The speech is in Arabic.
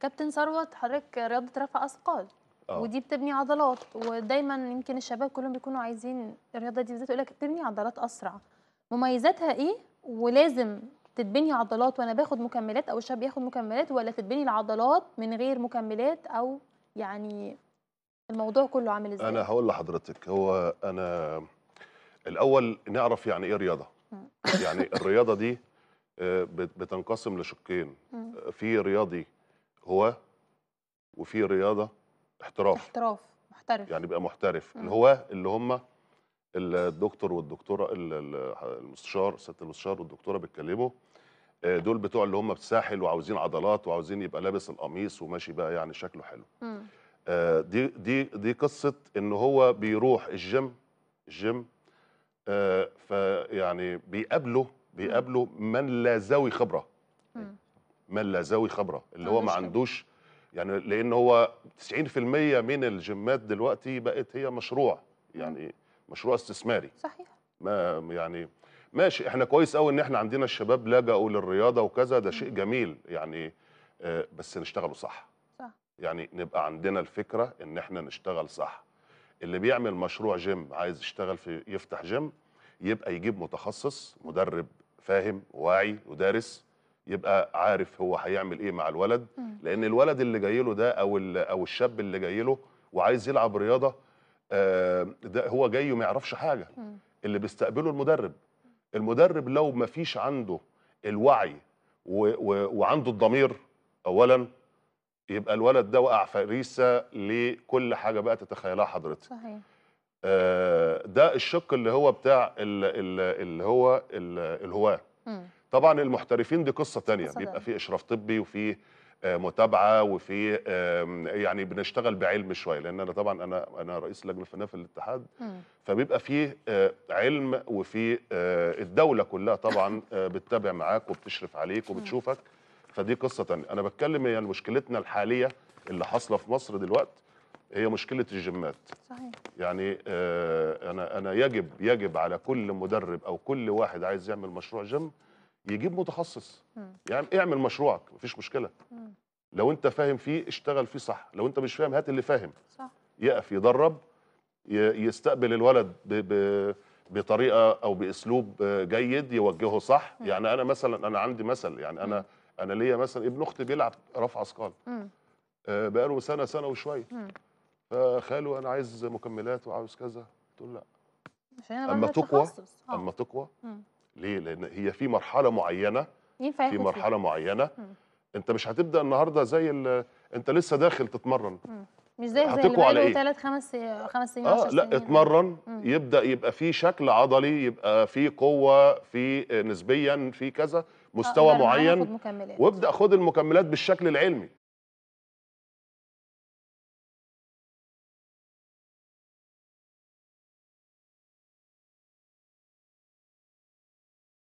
كابتن ثروت حضرتك رياضه رفع اثقال أوه. ودي بتبني عضلات ودايما يمكن الشباب كلهم بيكونوا عايزين الرياضه دي بالذات يقول لك بتبني عضلات اسرع مميزاتها ايه ولازم تتبني عضلات وانا باخد مكملات او الشاب ياخد مكملات ولا تتبني العضلات من غير مكملات او يعني الموضوع كله عامل ازاي انا هقول لحضرتك هو انا الاول نعرف يعني ايه رياضه يعني الرياضه دي آه، بتنقسم لشقين في رياضي هواه وفي رياضه احتراف احتراف محترف يعني بقى محترف مم. الهواه اللي هم الدكتور والدكتوره المستشار سياده المستشار والدكتوره بيتكلموا آه، دول بتوع اللي هم بتساحل وعاوزين عضلات وعاوزين يبقى لابس القميص وماشي بقى يعني شكله حلو مم. آه، دي دي دي قصه ان هو بيروح الجيم الجيم آه، فيعني بيقابله بيقابله من لا ذوي خبره من لا ذوي خبره اللي آه، هو ما عندوش يعني لان هو 90% من الجيمات دلوقتي بقت هي مشروع يعني مشروع استثماري صحيح ما يعني ماشي احنا كويس قوي ان احنا عندنا الشباب لجأوا للرياضه وكذا ده شيء جميل يعني آه، بس نشتغلوا صح صح يعني نبقى عندنا الفكره ان احنا نشتغل صح اللي بيعمل مشروع جيم عايز يشتغل في يفتح جيم يبقى يجيب متخصص مدرب فاهم واعي ودارس يبقى عارف هو هيعمل ايه مع الولد لان الولد اللي جاي له ده او او الشاب اللي جاي له وعايز يلعب رياضه آه، ده هو جاي وما يعرفش حاجه اللي بيستقبله المدرب المدرب لو ما فيش عنده الوعي وعنده الضمير اولا يبقى الولد ده وقع فريسه لكل حاجه بقى تتخيلها حضرتك صحيح آه، ده الشق اللي هو بتاع اللي هو الهواه طبعا المحترفين دي قصه ثانيه بيبقى في اشراف طبي وفي آه، متابعه وفي يعني بنشتغل بعلم شويه لان انا طبعا انا انا رئيس اللجنه الفنيه في الاتحاد فبيبقى في آه، علم وفي آه، الدوله كلها طبعا بتتابع معاك وبتشرف عليك وبتشوفك فدي قصه ثانيه انا بتكلم هي يعني مشكلتنا الحاليه اللي حاصله في مصر دلوقتي هي مشكله الجيمات صحيح يعني انا انا يجب يجب على كل مدرب او كل واحد عايز يعمل مشروع جيم يجيب متخصص يعني اعمل مشروعك مفيش مشكله لو انت فاهم فيه اشتغل فيه صح لو انت مش فاهم هات اللي فاهم صح يقف يدرب يستقبل الولد ب ب بطريقه او باسلوب جيد يوجهه صح م. يعني انا مثلا انا عندي مثل يعني انا م. انا ليا مثلا ابن اختي بيلعب رفع اثقال آه بقاله سنه سنه وشويه فخاله انا عايز مكملات وعاوز كذا قلت له لا عشان آه. اما تقوى اما تقوى ليه لان هي في مرحله معينه ينفع في مرحله فيه. معينه انت مش هتبدا النهارده زي انت لسه داخل تتمرن مش زي زي اللي بقاله ثلاث خمس خمس سنين اه لا سنين. اتمرن مم. يبدا يبقى في شكل عضلي يبقى في قوه في نسبيا في كذا مستوى آه معين وابدا خد المكملات بالشكل العلمي